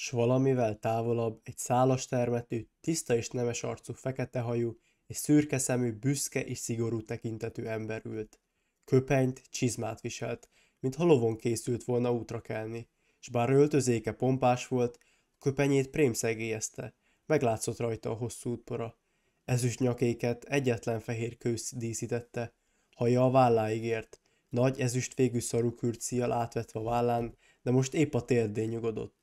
s valamivel távolabb egy szálas termetű, tiszta és nemes arcú fekete hajú és szürke szemű, büszke és szigorú tekintetű ember ült. Köpenyt, csizmát viselt, mint halovon készült volna útra kelni, s bár öltözéke pompás volt, a köpenyét szegélyezte, meglátszott rajta a hosszú útpora. Ezüst nyakéket egyetlen fehér kősz díszítette, haja a válláig ért, nagy ezüst végű szarú kürcia átvetve a vállán, de most épp a térdén nyugodott.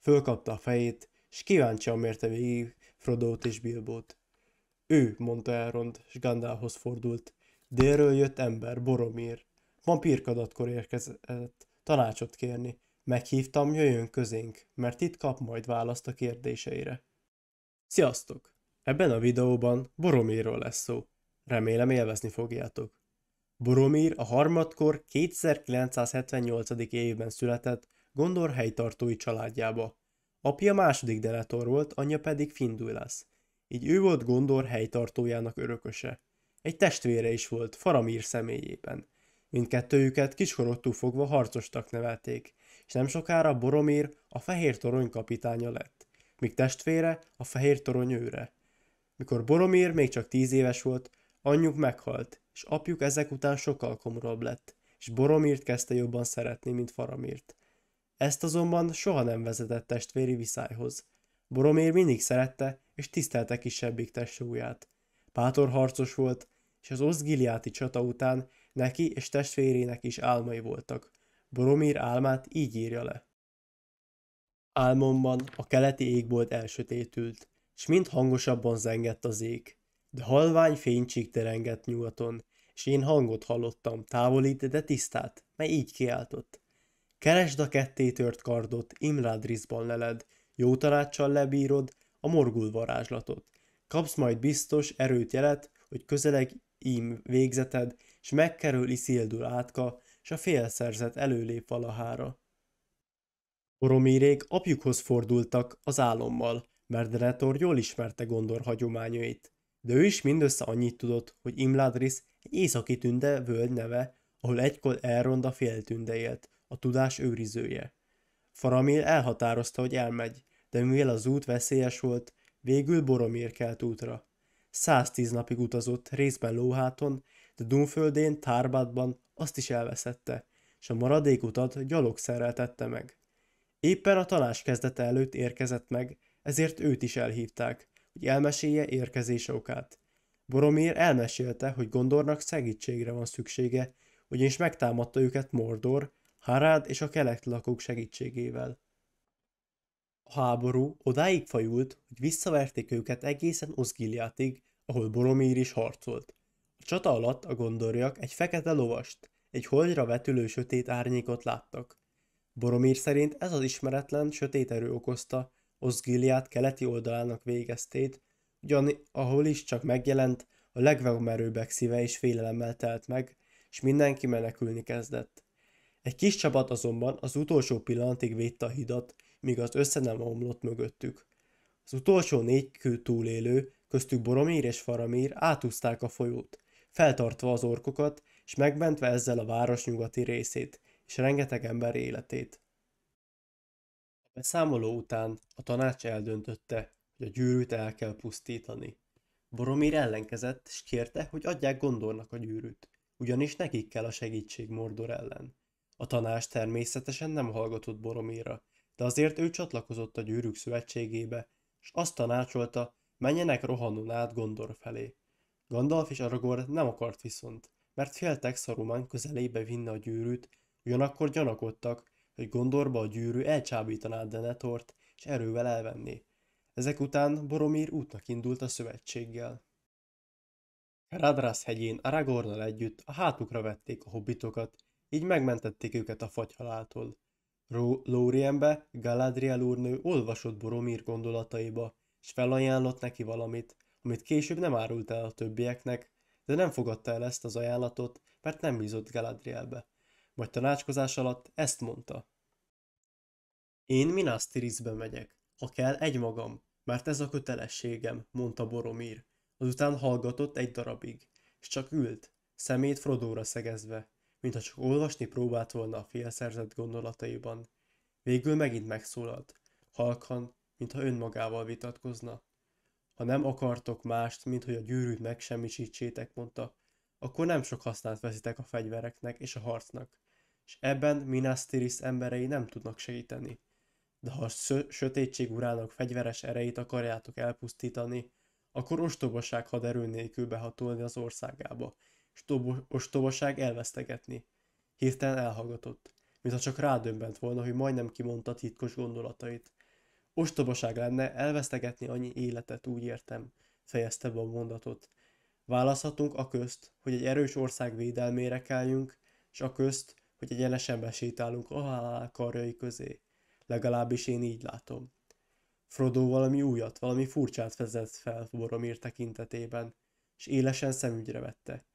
Fölkapta a fejét, s kíváncsian mérte végig Frodót és Bilbót. Ő, mondta Elrond, s Gandalfhoz fordult. Délről jött ember, Boromír. vampírkadatkor pirkadatkor érkezett tanácsot kérni. Meghívtam, jöjjön közénk, mert itt kap majd választ a kérdéseire. Sziasztok! Ebben a videóban Boromírról lesz szó. Remélem élvezni fogjátok. Boromír a harmadkor 2978. évben született, Gondor helytartói családjába. Apja második Deletor volt, anyja pedig Finduilas. Így ő volt Gondor helytartójának örököse. Egy testvére is volt, Faramír személyében. Mindkettőjüket kiskorottú fogva harcostak nevelték, és nem sokára Boromír a Fehér Torony kapitánya lett, míg testvére a Fehér Torony őre. Mikor Boromír még csak tíz éves volt, anyjuk meghalt, és apjuk ezek után sokkal komorabb lett, és Boromírt kezdte jobban szeretni, mint Faramírt. Ezt azonban soha nem vezetett testvéri viszályhoz. Boromér mindig szerette és tisztelte kisebbik testsúlyát. Pátor harcos volt, és az oszgiliáti csata után neki és testvérének is álmai voltak. Boromír álmát így írja le. Álmomban a keleti égbolt elsötétült, s mind hangosabban zengett az ég. De halvány fénycsík terengett nyugaton, és én hangot hallottam, távolít, de tisztát, mely így kiáltott. Keresd a ketté tört kardot, imládrizban leled, jó tanácssal lebírod a morgul varázslatot. Kapsz majd biztos erőt jelet, hogy közeleg ím végzeted, s megkerül Iszildur átka, s a félszerzet előlép valahára. Oromírék apjukhoz fordultak az álommal, mert Denetor jól ismerte Gondor hagyományait. De ő is mindössze annyit tudott, hogy Imladris egy északi tünde völgy neve, ahol egykor a féltünde élt, a tudás őrizője. Faramil elhatározta, hogy elmegy, de mivel az út veszélyes volt, végül Boromir kelt útra. 110 napig utazott, részben lóháton, de Dunföldén, Tárbátban azt is elveszette, és a maradék utat gyalogszerrel tette meg. Éppen a tanás kezdete előtt érkezett meg, ezért őt is elhívták, hogy elmesélje érkezése okát. Boromir elmesélte, hogy Gondornak segítségre van szüksége, ugyanis megtámadta őket Mordor, Harád és a kelet lakók segítségével. A háború odáig fajult, hogy visszaverték őket egészen Oszgiliátig, ahol Boromír is harcolt. A csata alatt a gondorjak egy fekete lovast, egy holdra vetülő sötét árnyékot láttak. Boromír szerint ez az ismeretlen, sötét erő okozta Oszgiliát keleti oldalának végeztét, ugyan ahol is csak megjelent, a legvamerőbbek szíve is félelemmel telt meg, és mindenki menekülni kezdett. Egy kis csapat azonban az utolsó pillanatig védte a hidat, míg az össze nem omlott mögöttük. Az utolsó négy kő túlélő, köztük Boromír és Faramír átúzták a folyót, feltartva az orkokat, és megmentve ezzel a város nyugati részét, és rengeteg ember életét. A beszámoló után a tanács eldöntötte, hogy a gyűrűt el kell pusztítani. Boromír ellenkezett, és kérte, hogy adják Gondornak a gyűrűt, ugyanis nekik kell a segítség Mordor ellen. A tanás természetesen nem hallgatott Boromira, de azért ő csatlakozott a gyűrűk szövetségébe, és azt tanácsolta, menjenek rohanón át Gondor felé. Gandalf és Aragorn nem akart viszont, mert féltek Saruman közelébe vinne a gyűrűt, ugyanakkor gyanakodtak, hogy Gondorba a gyűrű elcsábítaná Denethort, és erővel elvenné. Ezek után Boromir útnak indult a szövetséggel. Radrász hegyén Aragornal együtt a hátukra vették a hobbitokat, így megmentették őket a fagyhaláltól. Ró- Lórienbe Galadriel úrnő olvasott Boromir gondolataiba, és felajánlott neki valamit, amit később nem árult el a többieknek, de nem fogadta el ezt az ajánlatot, mert nem bízott Galadrielbe. Majd tanácskozás alatt ezt mondta. Én Minas Tirithbe megyek, ha kell egymagam, mert ez a kötelességem, mondta Boromir. Azután hallgatott egy darabig, és csak ült, szemét Frodóra szegezve mintha csak olvasni próbált volna a félszerzett gondolataiban. Végül megint megszólalt, halkan, mintha önmagával vitatkozna. Ha nem akartok mást, mint hogy a gyűrűt megsemmisítsétek, mondta, akkor nem sok hasznát veszitek a fegyvereknek és a harcnak, és ebben Minas Tirith emberei nem tudnak segíteni. De ha a sötétség urának fegyveres erejét akarjátok elpusztítani, akkor ostobaság haderő nélkül behatolni az országába, ostobaság elvesztegetni. Hirtelen elhallgatott, mintha csak rádöbbent volna, hogy majdnem kimondta titkos gondolatait. Ostobaság lenne elvesztegetni annyi életet, úgy értem, fejezte be a mondatot. Választhatunk a közt, hogy egy erős ország védelmére kelljünk, és a közt, hogy egyenesen besétálunk a halál karjai közé. Legalábbis én így látom. Frodo valami újat, valami furcsát vezet fel Boromir tekintetében, és élesen szemügyre vette.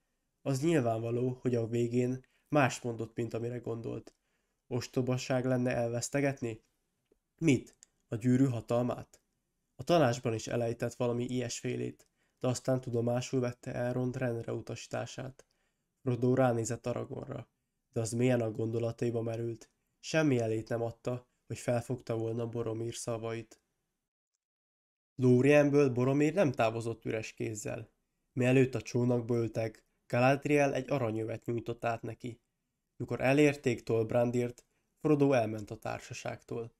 Az nyilvánvaló, hogy a végén más mondott, mint amire gondolt. Ostobasság lenne elvesztegetni? Mit? A gyűrű hatalmát? A tanácsban is elejtett valami ilyesfélét, de aztán tudomásul vette Elrond rendre utasítását. Rodó ránézett Aragonra, de az mélyen a gondolataiba merült. Semmi elét nem adta, hogy felfogta volna Boromír szavait. Lórienből Boromír nem távozott üres kézzel. Mielőtt a csónakba ültek, Galadriel egy aranyövet nyújtott át neki. Mikor elérték Tolbrandirt, Frodo elment a társaságtól.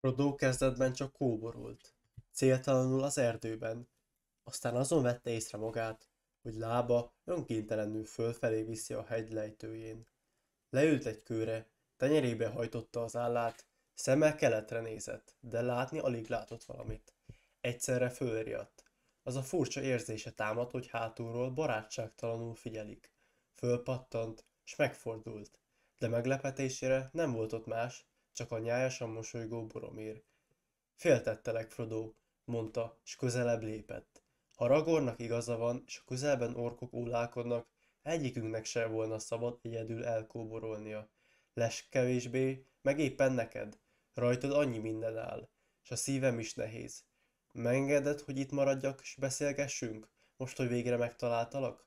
Frodo kezdetben csak kóborolt, céltalanul az erdőben, aztán azon vette észre magát, hogy lába önkéntelenül fölfelé viszi a hegy lejtőjén. Leült egy kőre, tenyerébe hajtotta az állát, szeme keletre nézett, de látni alig látott valamit. Egyszerre fölriadt. Az a furcsa érzése támad, hogy hátulról barátságtalanul figyelik. Fölpattant, s megfordult, de meglepetésére nem volt ott más, csak a nyájasan mosolygó Boromir. Féltettelek, Frodo, mondta, s közelebb lépett. Ha Ragornak igaza van, és a közelben orkok ólálkodnak, egyikünknek se volna szabad egyedül elkóborolnia. Lesz kevésbé, meg éppen neked. Rajtad annyi minden áll, és a szívem is nehéz. Megengedett, hogy itt maradjak és beszélgessünk, most, hogy végre megtaláltalak?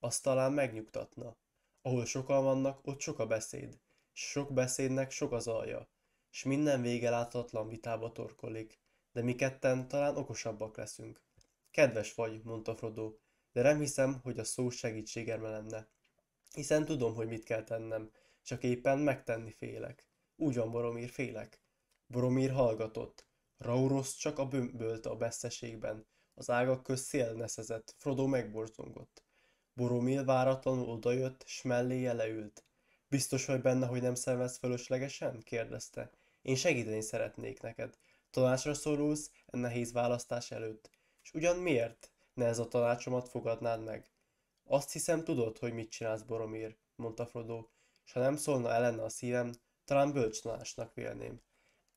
Azt talán megnyugtatna. Ahol sokan vannak, ott sok a beszéd, és sok beszédnek sok az alja, és minden vége láthatatlan vitába torkolik, de mi ketten talán okosabbak leszünk. Kedves vagy, mondta Frodo, de nem hiszem, hogy a szó segítségem lenne. Hiszen tudom, hogy mit kell tennem, csak éppen megtenni félek. Úgy van, Boromír, félek. Boromír hallgatott, Raurosz csak a bömbölte a beszeségben, az ágak köz szél neszezett, Frodo megborzongott. Boromil váratlanul odajött, s melléje leült. Biztos vagy benne, hogy nem szenvedsz fölöslegesen? kérdezte. Én segíteni szeretnék neked. Tanácsra szorulsz e nehéz választás előtt. És ugyan miért ne ez a tanácsomat fogadnád meg? Azt hiszem tudod, hogy mit csinálsz, Boromir, mondta Frodo, és ha nem szólna ellene a szívem, talán bölcs tanácsnak vélném.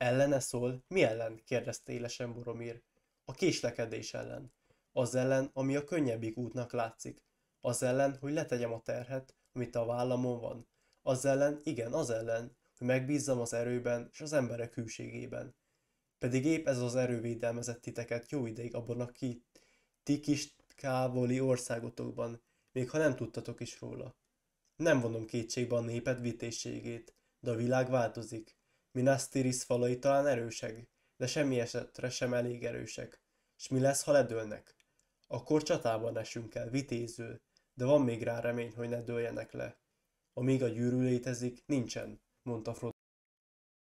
Ellene szól, mi ellen? kérdezte élesen Boromir. A késlekedés ellen. Az ellen, ami a könnyebbik útnak látszik. Az ellen, hogy letegyem a terhet, amit a vállamon van. Az ellen, igen, az ellen, hogy megbízzam az erőben és az emberek hűségében. Pedig épp ez az erő védelmezett titeket jó ideig abban a ki, ti kis távoli országotokban, még ha nem tudtatok is róla. Nem vonom kétségbe a néped vitészségét, de a világ változik, Minasztiris falai talán erősek, de semmi esetre sem elég erősek. És mi lesz, ha ledőlnek? Akkor csatában esünk el, vitéző, de van még rá remény, hogy ne dőljenek le. Amíg a gyűrű létezik, nincsen, mondta Frodo.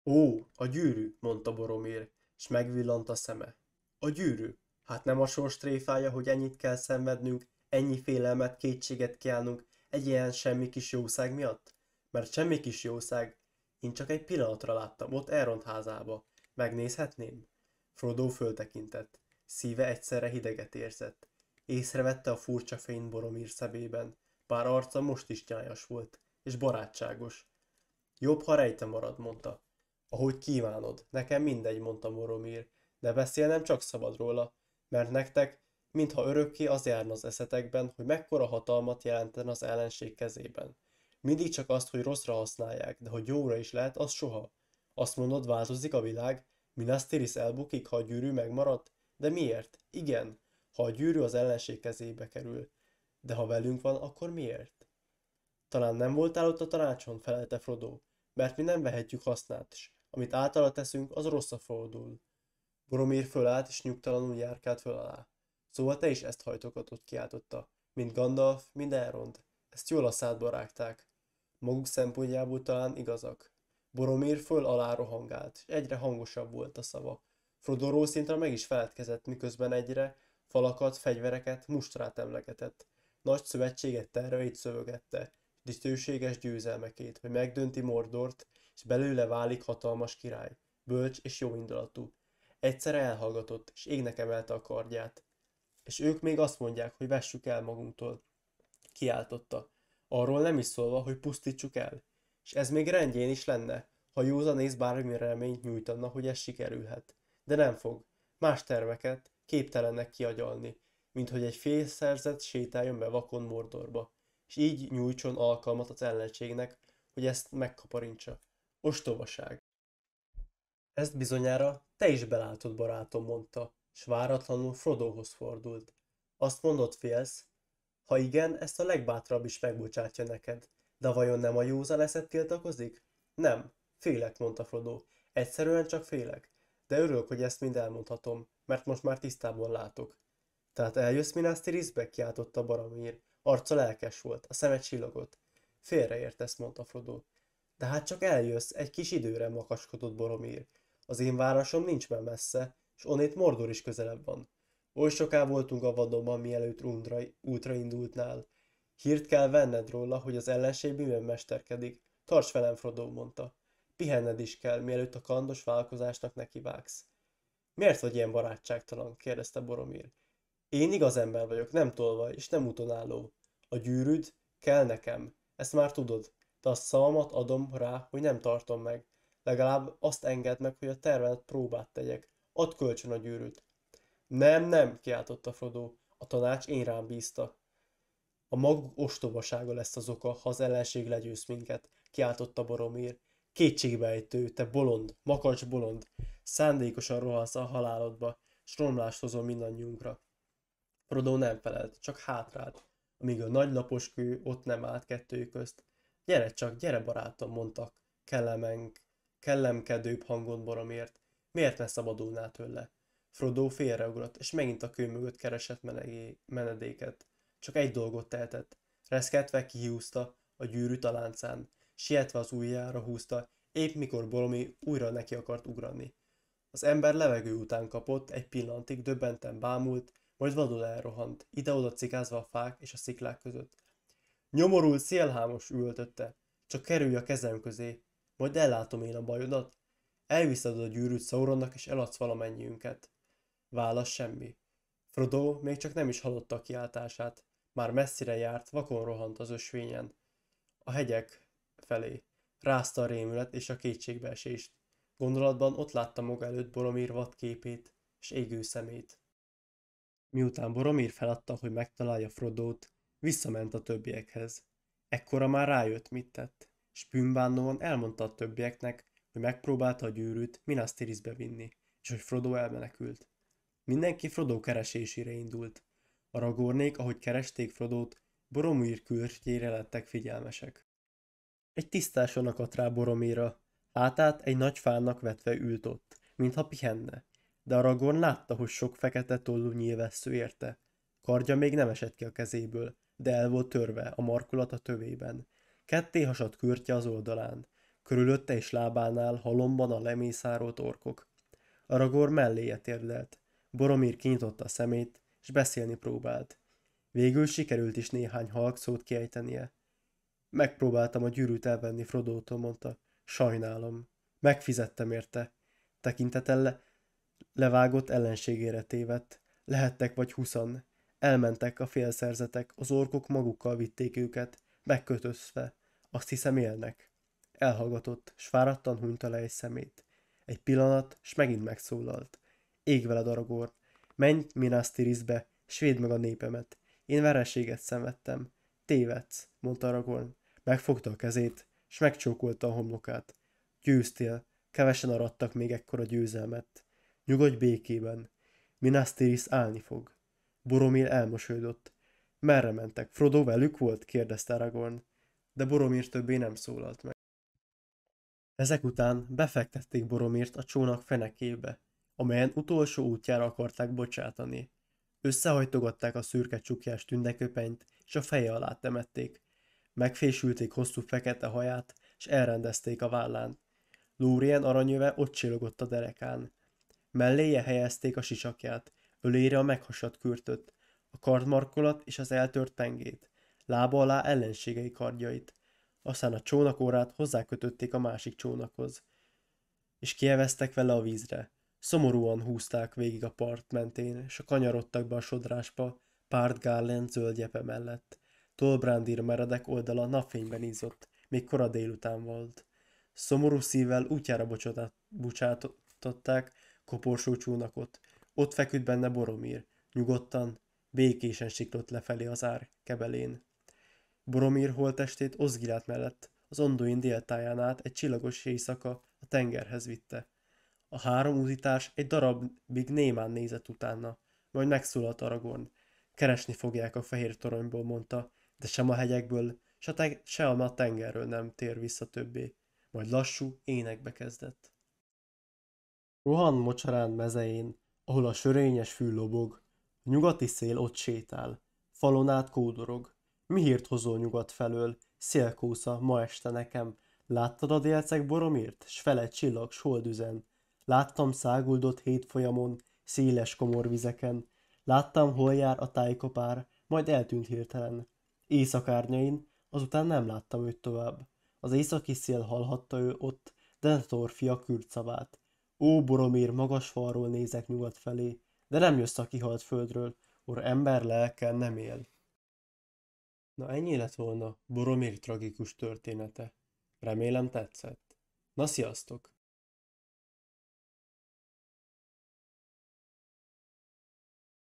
Ó, a gyűrű, mondta Boromir, és megvillant a szeme. A gyűrű? Hát nem a sors tréfája, hogy ennyit kell szenvednünk, ennyi félelmet, kétséget kiállnunk egy ilyen semmi kis jószág miatt? Mert semmi kis jószág, én csak egy pillanatra láttam ott Elrond házába. Megnézhetném? Frodo föltekintett. Szíve egyszerre hideget érzett. Észrevette a furcsa fényt Boromír szemében, bár arca most is nyájas volt, és barátságos. Jobb, ha rejte marad, mondta. Ahogy kívánod, nekem mindegy, mondta Boromír, de beszélnem csak szabad róla, mert nektek, mintha örökké az járna az eszetekben, hogy mekkora hatalmat jelenten az ellenség kezében. Mindig csak azt, hogy rosszra használják, de hogy jóra is lehet, az soha. Azt mondod, változik a világ, Minasztiris elbukik, ha a gyűrű megmaradt? De miért? Igen, ha a gyűrű az ellenség kezébe kerül. De ha velünk van, akkor miért? Talán nem voltál ott a tanácson, felelte Frodo, mert mi nem vehetjük hasznát, is, amit általa teszünk, az rosszabb fordul. Boromir fölállt, és nyugtalanul járkált föl alá. Szóval te is ezt hajtogatott, kiáltotta. Mind Gandalf, mind Elrond. Ezt jól a szádba rágták maguk szempontjából talán igazak. Boromir föl alá rohangált, és egyre hangosabb volt a szava. Frodo szintre meg is feledkezett, miközben egyre falakat, fegyvereket, mustrát emlegetett. Nagy szövetséget terveit szövögette, dicsőséges győzelmekét, hogy megdönti Mordort, és belőle válik hatalmas király, bölcs és jó indulatú. Egyszer elhallgatott, és égnek emelte a kardját. És ők még azt mondják, hogy vessük el magunktól. Kiáltotta. Arról nem is szólva, hogy pusztítsuk el. És ez még rendjén is lenne, ha néz bármi reményt nyújtana, hogy ez sikerülhet. De nem fog. Más terveket képtelennek kiagyalni, mint hogy egy félszerzet sétáljon be vakon Mordorba, és így nyújtson alkalmat az ellenségnek, hogy ezt megkaparintsa. Ostobaság. Ezt bizonyára te is belátod, barátom, mondta, s váratlanul Frodohoz fordult. Azt mondott félsz, ha igen, ezt a legbátrabb is megbocsátja neked. De vajon nem a józan leszett tiltakozik? Nem. Félek, mondta Frodo. Egyszerűen csak félek. De örülök, hogy ezt mind elmondhatom, mert most már tisztában látok. Tehát eljössz Minas Tirithbe? kiáltotta Baramir. Arca lelkes volt, a szeme csillogott. Félreértesz, mondta Frodo. De hát csak eljössz, egy kis időre makaskodott Boromír. Az én városom nincs már messze, és onnét Mordor is közelebb van. Oly soká voltunk a vadonban, mielőtt útra, útra indultnál. Hírt kell venned róla, hogy az ellenség miben mesterkedik. Tarts velem, Frodo, mondta. Pihenned is kell, mielőtt a kandos vállalkozásnak nekivágsz. Miért vagy ilyen barátságtalan? kérdezte Boromir. Én igaz ember vagyok, nem tolva, és nem utonálló. A gyűrűd kell nekem, ezt már tudod, de a szavamat adom rá, hogy nem tartom meg. Legalább azt enged meg, hogy a tervemet próbát tegyek. Add kölcsön a gyűrűt. Nem, nem, kiáltotta Frodo. A tanács én rám bízta. A maguk ostobasága lesz az oka, ha az ellenség legyőz minket, kiáltotta Boromir. Kétségbejtő, te bolond, makacs bolond, szándékosan rohansz a halálodba, s romlást hozol mindannyiunkra. Frodo nem felelt, csak hátrált, amíg a nagy lapos kő ott nem állt kettő közt. Gyere csak, gyere barátom, mondtak, kellemenk, kellemkedőbb hangon Boromért. Miért ne szabadulnál tőle? Frodo félreugrott, és megint a kő mögött keresett menedéket. Csak egy dolgot tehetett. Reszketve kihúzta a gyűrűt a láncán, sietve az ujjára húzta, épp mikor Bolomi újra neki akart ugrani. Az ember levegő után kapott, egy pillantig döbbenten bámult, majd vadul elrohant, ide-oda cikázva a fák és a sziklák között. Nyomorul szélhámos ültötte, csak kerülj a kezem közé, majd ellátom én a bajodat. Elviszed a gyűrűt Sauronnak és eladsz valamennyiünket. Válasz semmi. Frodo még csak nem is hallotta a kiáltását. Már messzire járt, vakon rohant az ösvényen. A hegyek felé. Rázta a rémület és a kétségbeesést. Gondolatban ott látta maga előtt Boromir vadképét és égő szemét. Miután Boromir feladta, hogy megtalálja Frodót, visszament a többiekhez. Ekkora már rájött, mit tett, és bűnbánóan elmondta a többieknek, hogy megpróbálta a gyűrűt Minas vinni, és hogy Frodo elmenekült. Mindenki Frodo keresésére indult. A ragornék, ahogy keresték Frodót, Boromír kürtjére lettek figyelmesek. Egy tisztáson akadt rá Boromira, hátát egy nagy fának vetve ült ott, mintha pihenne, de a ragorn látta, hogy sok fekete tollú nyilvessző érte. Kardja még nem esett ki a kezéből, de el volt törve, a markulat a tövében. Ketté hasadt kürtje az oldalán, körülötte és lábánál halomban a lemészárolt orkok. A ragor melléje térdelt, Boromír kinyitotta a szemét, és beszélni próbált. Végül sikerült is néhány halk szót kiejtenie. Megpróbáltam a gyűrűt elvenni Frodótól, mondta. Sajnálom. Megfizettem érte. Tekintetelle le levágott ellenségére tévedt. Lehettek vagy huszan. Elmentek a félszerzetek, az orkok magukkal vitték őket, megkötözve. Azt hiszem élnek. Elhallgatott, s fáradtan hunyta le egy szemét. Egy pillanat, s megint megszólalt. Ég veled Aragorn. Menj Minasztirizbe, Tirithbe, s védd meg a népemet. Én vereséget szenvedtem. Tévedsz, mondta Aragorn. Megfogta a kezét, s megcsókolta a homlokát. Győztél, kevesen arattak még ekkor a győzelmet. Nyugodj békében. Minas állni fog. Boromir elmosődött. Merre mentek? Frodo velük volt? kérdezte Aragorn. De Boromir többé nem szólalt meg. Ezek után befektették Boromírt a csónak fenekébe, amelyen utolsó útjára akarták bocsátani. Összehajtogatták a szürke csukjás tündeköpenyt, és a feje alá temették. Megfésülték hosszú fekete haját, és elrendezték a vállán. Lórien aranyöve ott csillogott a derekán. Melléje helyezték a sisakját, ölére a meghasadt kürtöt, a kardmarkolat és az eltört pengét, lába alá ellenségei kardjait. Aztán a csónakórát hozzákötötték a másik csónakhoz, és kieveztek vele a vízre. Szomorúan húzták végig a part mentén, és a kanyarodtak be a sodrásba Párt Garland zöldjepe mellett. Tolbrándír meredek oldala napfényben ízott, még kora délután volt. Szomorú szívvel útjára bocsátották koporsó csónakot. Ott feküdt benne Boromír, nyugodtan, békésen siklott lefelé az ár kebelén. Boromír holtestét Ozgilát mellett az Ondoin déltáján át egy csillagos éjszaka a tengerhez vitte. A három úzítás egy darabig némán nézett utána, majd megszólalt Aragorn. Keresni fogják a fehér toronyból, mondta, de sem a hegyekből, se, te- se a tengerről nem tér vissza többé. Majd lassú énekbe kezdett. Rohan mocsarán mezején, ahol a sörényes fű lobog, a nyugati szél ott sétál, falon át kódorog. Mi hírt hozol nyugat felől, szélkósza ma este nekem? Láttad a délceg boromért, s fele csillag üzen? Láttam száguldott hétfolyamon, széles komor vizeken. Láttam, hol jár a tájkopár, majd eltűnt hirtelen. Éjszakárnyain, azután nem láttam őt tovább. Az északi szél hallhatta ő ott, Denethor fia kürtszavát. Ó, Boromir, magas falról nézek nyugat felé, de nem jössz a kihalt földről, or ember lelke nem él. Na ennyi lett volna Boromir tragikus története. Remélem tetszett. Na sziasztok!